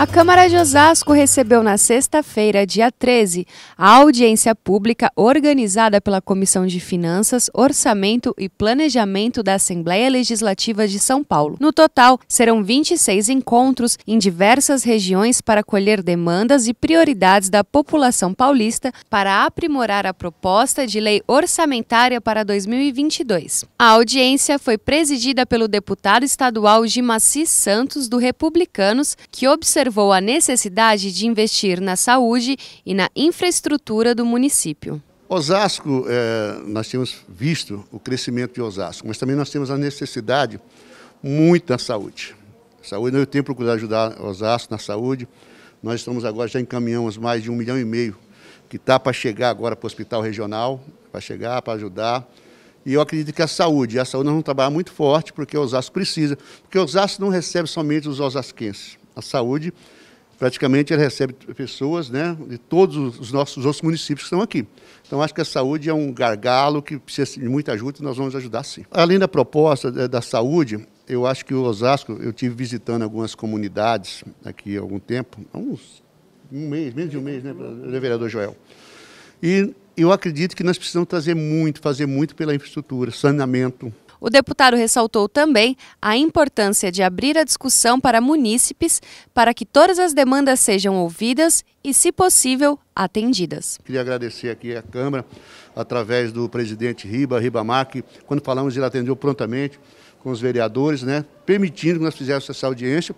A Câmara de Osasco recebeu na sexta-feira, dia 13, a audiência pública organizada pela Comissão de Finanças, Orçamento e Planejamento da Assembleia Legislativa de São Paulo. No total, serão 26 encontros em diversas regiões para colher demandas e prioridades da população paulista para aprimorar a proposta de lei orçamentária para 2022. A audiência foi presidida pelo deputado estadual Gimaci Santos, do Republicanos, que observou observou a necessidade de investir na saúde e na infraestrutura do município. Osasco, é, nós temos visto o crescimento de Osasco, mas também nós temos a necessidade muito da saúde. Saúde, eu tenho procurado ajudar Osasco na saúde. Nós estamos agora, já encaminhamos mais de um milhão e meio que está para chegar agora para o hospital regional, para chegar, para ajudar. E eu acredito que a saúde, a saúde nós vamos trabalhar muito forte, porque o Osasco precisa. Porque o Osasco não recebe somente os osasquenses a saúde, praticamente ele recebe pessoas né, de todos os nossos os outros municípios que estão aqui. Então, acho que a saúde é um gargalo que precisa assim, de muita ajuda e nós vamos ajudar sim. Além da proposta é, da saúde, eu acho que o Osasco, eu tive visitando algumas comunidades aqui há algum tempo, há uns um mês, menos de um mês, né, né vereador Joel? E eu acredito que nós precisamos trazer muito, fazer muito pela infraestrutura, saneamento, o deputado ressaltou também a importância de abrir a discussão para munícipes para que todas as demandas sejam ouvidas e, se possível, atendidas. Queria agradecer aqui à Câmara, através do presidente Riba, que quando falamos ele atendeu prontamente com os vereadores, né, permitindo que nós fizéssemos essa audiência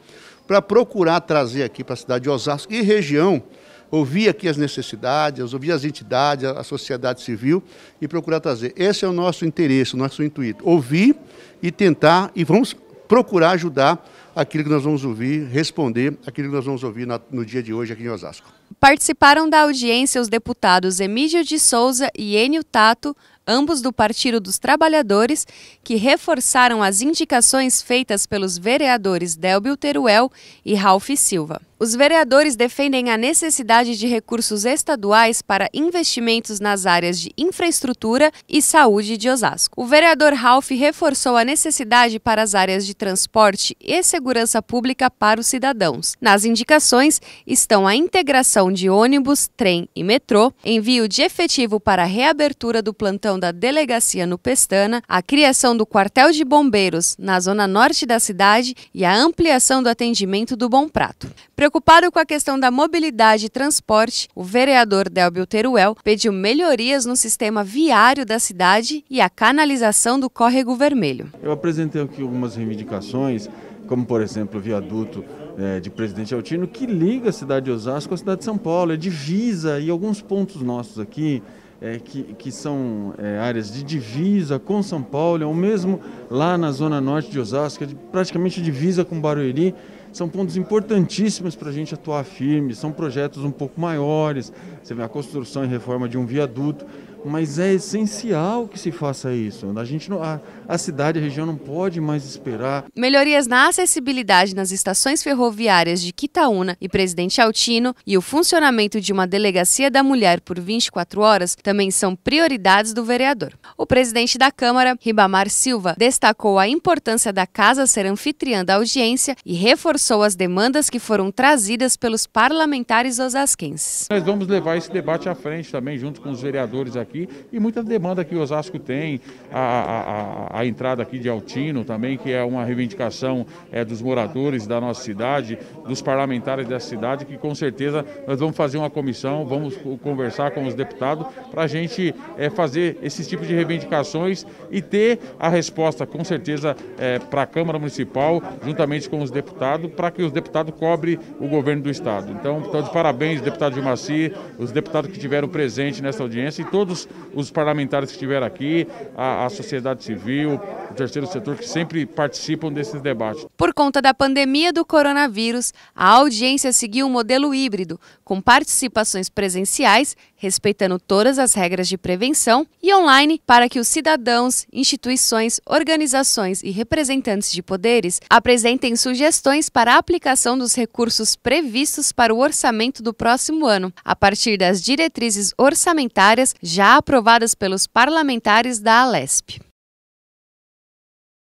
para procurar trazer aqui para a cidade de Osasco e região ouvir aqui as necessidades, ouvir as entidades, a sociedade civil e procurar trazer. Esse é o nosso interesse, o nosso intuito. Ouvir e tentar, e vamos procurar ajudar aquilo que nós vamos ouvir, responder aquilo que nós vamos ouvir no dia de hoje aqui em Osasco. Participaram da audiência os deputados Emílio de Souza e Enio Tato, ambos do Partido dos Trabalhadores, que reforçaram as indicações feitas pelos vereadores Delbio Teruel e Ralph Silva. Os vereadores defendem a necessidade de recursos estaduais para investimentos nas áreas de infraestrutura e saúde de Osasco. O vereador Ralph reforçou a necessidade para as áreas de transporte e segurança pública para os cidadãos. Nas indicações estão a integração de ônibus, trem e metrô, envio de efetivo para a reabertura do plantão da delegacia no Pestana, a criação do quartel de bombeiros na zona norte da cidade e a ampliação do atendimento do Bom Prato. Preocupado com a questão da mobilidade e transporte, o vereador Delbio Teruel pediu melhorias no sistema viário da cidade e a canalização do córrego vermelho. Eu apresentei aqui algumas reivindicações, como por exemplo o viaduto é, de Presidente Altino, que liga a cidade de Osasco à cidade de São Paulo, é divisa e alguns pontos nossos aqui, é, que, que, são é, áreas de divisa com São Paulo, é ou mesmo lá na zona norte de Osasco, é praticamente divisa com Barueri são pontos importantíssimos para a gente atuar firme, são projetos um pouco maiores, você vê a construção e reforma de um viaduto, mas é essencial que se faça isso. A gente não, a, a cidade, a região não pode mais esperar. Melhorias na acessibilidade nas estações ferroviárias de Quitaúna e Presidente Altino e o funcionamento de uma delegacia da mulher por 24 horas também são prioridades do vereador. O presidente da Câmara, Ribamar Silva, destacou a importância da casa ser anfitriã da audiência e reforçou reforçou as demandas que foram trazidas pelos parlamentares osasquenses. Nós vamos levar esse debate à frente também, junto com os vereadores aqui, e muita demanda que o Osasco tem, a, a, a entrada aqui de Altino também, que é uma reivindicação é, dos moradores da nossa cidade, dos parlamentares dessa cidade, que com certeza nós vamos fazer uma comissão, vamos conversar com os deputados para a gente é, fazer esse tipo de reivindicações e ter a resposta, com certeza, é, para a Câmara Municipal, juntamente com os deputados, para que os deputados cobrem o governo do Estado. Então, então de parabéns, deputado Gilmaci, os deputados que estiveram presentes nessa audiência e todos os parlamentares que estiveram aqui, a, a sociedade civil, o terceiro setor, que sempre participam desses debates. Por conta da pandemia do coronavírus, a audiência seguiu um modelo híbrido, com participações presenciais, respeitando todas as regras de prevenção, e online para que os cidadãos, instituições, organizações e representantes de poderes apresentem sugestões para a aplicação dos recursos previstos para o orçamento do próximo ano, a partir das diretrizes orçamentárias já aprovadas pelos parlamentares da Alesp.